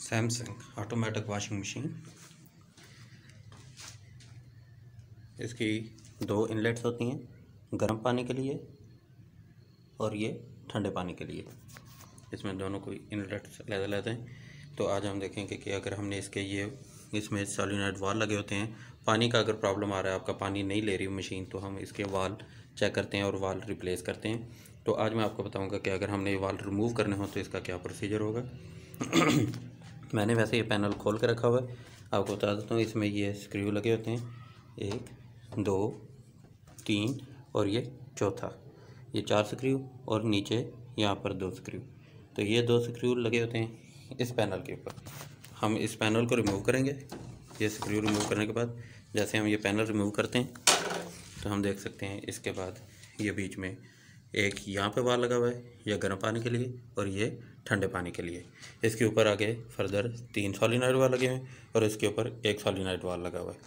Samsung automatic washing machine इसकी दो inlets होती हैं गर्म पानी के लिए और ये ठंडे पानी के लिए इसमें दोनों को इनलेट्स लेते अलग हैं तो आज हम देखेंगे कि अगर हमने इसके ये इसमें सॉलिनाइड वाल लगे होते हैं पानी का अगर प्रॉब्लम आ रहा है आपका पानी नहीं ले रही मशीन तो हम इसके वाल चेक करते हैं और वाल रिप्लेस करते हैं तो आज मैं आपको बताऊंगा कि अगर हमने ये वाल रिमूव करने हो तो इसका क्या प्रोसीजर होगा मैंने वैसे ये पैनल खोल के रखा हुआ है आपको बता देता हूँ इसमें ये स्क्रू लगे होते हैं एक दो तीन और ये चौथा ये चार स्क्रू और नीचे यहाँ पर दो स्क्रू तो ये दो स्क्रू लगे होते हैं इस पैनल के ऊपर हम इस पैनल को रिमूव करेंगे ये स्क्रू रिमूव करने के बाद जैसे हम ये पैनल रिमूव करते हैं तो हम देख सकते हैं इसके बाद ये बीच में एक यहाँ पे वाल लगा हुआ है यह गर्म पानी के लिए और ये ठंडे पानी के लिए इसके ऊपर आगे फर्दर तीन सॉलिनाइड वाल लगे हुए हैं और इसके ऊपर एक सॉलिनाइड वाल लगा हुआ है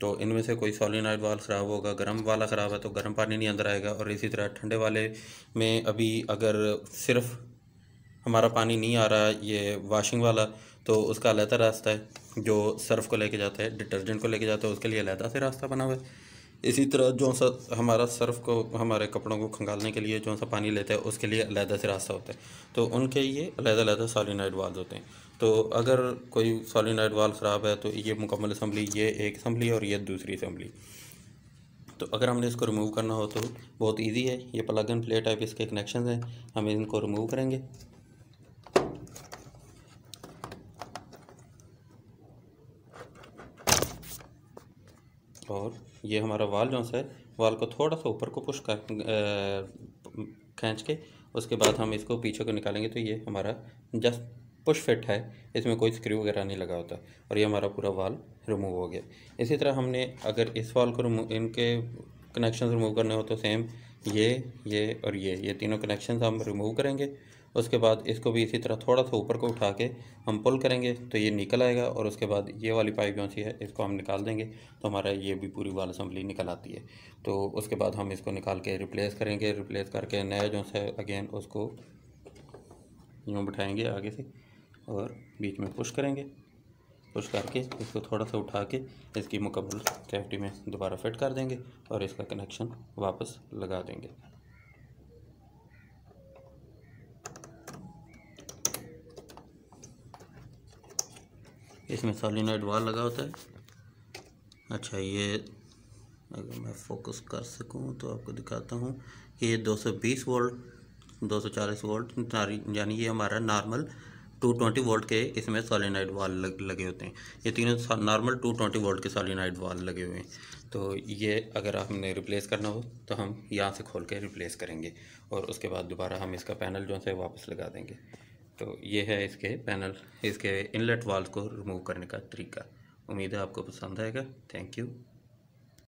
तो इनमें से कोई सॉलिनाइड वाल ख़राब होगा गर्म वाला ख़राब है तो गर्म पानी नहीं अंदर आएगा और इसी तरह ठंडे वाले में अभी अगर सिर्फ हमारा पानी नहीं आ रहा ये वाशिंग वाला तो उसका अलहदा रास्ता है जो सर्फ़ को लेके जाता है डिटर्जेंट को लेके जाता है उसके लिए अलहदा से रास्ता बना हुआ है इसी तरह जो सा हमारा सर्फ को हमारे कपड़ों को खंगालने के लिए जो सा पानी लेता है उसके लिए अलहदा से रास्ता होता है तो उनके ये अलहदा अलहदा सॉलिनाइड वाल होते हैं तो अगर कोई सॉलिनाइड वाल ख़राब है तो ये मुकम्मल असम्बली ये एक असम्बली और ये दूसरी असम्बली तो अगर हमने इसको रिमूव करना हो तो बहुत ईजी है ये प्लग एंड प्ले टाइप इसके कनेक्शन हैं हम इनको रिमूव करेंगे और ये हमारा वाल जो है वाल को थोड़ा सा ऊपर को पुश कर खींच के उसके बाद हम इसको पीछे को निकालेंगे तो ये हमारा जस्ट पुश फिट है इसमें कोई स्क्रू वगैरह नहीं लगा होता और ये हमारा पूरा वाल रिमूव हो गया इसी तरह हमने अगर इस वाल को रिमूव इनके कनेक्शन रिमूव करने हो तो सेम ये ये और ये ये तीनों कनेक्शन हम रिमूव करेंगे उसके बाद इसको भी इसी तरह थोड़ा सा ऊपर को उठा के हम पुल करेंगे तो ये निकल आएगा और उसके बाद ये वाली पाइप जो सी है इसको हम निकाल देंगे तो हमारा ये भी पूरी वाल असम्बली निकल आती है तो उसके बाद हम इसको निकाल के रिप्लेस करेंगे रिप्लेस करके नया जो है अगेन उसको यूँ बिठाएँगे आगे से और बीच में पुश करेंगे पुश करके इसको थोड़ा सा उठा के इसकी मुकम्मल कैविटी में दोबारा फिट कर देंगे और इसका कनेक्शन वापस लगा देंगे इसमें सॉलिनाइड वाल लगा होता है अच्छा ये अगर मैं फोकस कर सकूं तो आपको दिखाता हूं कि ये 220 वोल्ट 240 वोल्ट यानी ये हमारा नॉर्मल टू ट्वेंटी वोल्ट के इसमें सॉलिनाइड वाल लग, लगे होते हैं ये तीनों नॉर्मल टू ट्वेंटी वोल्ट के सॉलिनाइड वाल लगे हुए हैं तो ये अगर हमने रिप्लेस करना हो तो हम यहाँ से खोल के रिप्लेस करेंगे और उसके बाद दोबारा हम इसका पैनल जो है वापस लगा देंगे तो ये है इसके पैनल इसके इनलेट वाल को रिमूव करने का तरीका उम्मीद है आपको पसंद आएगा थैंक यू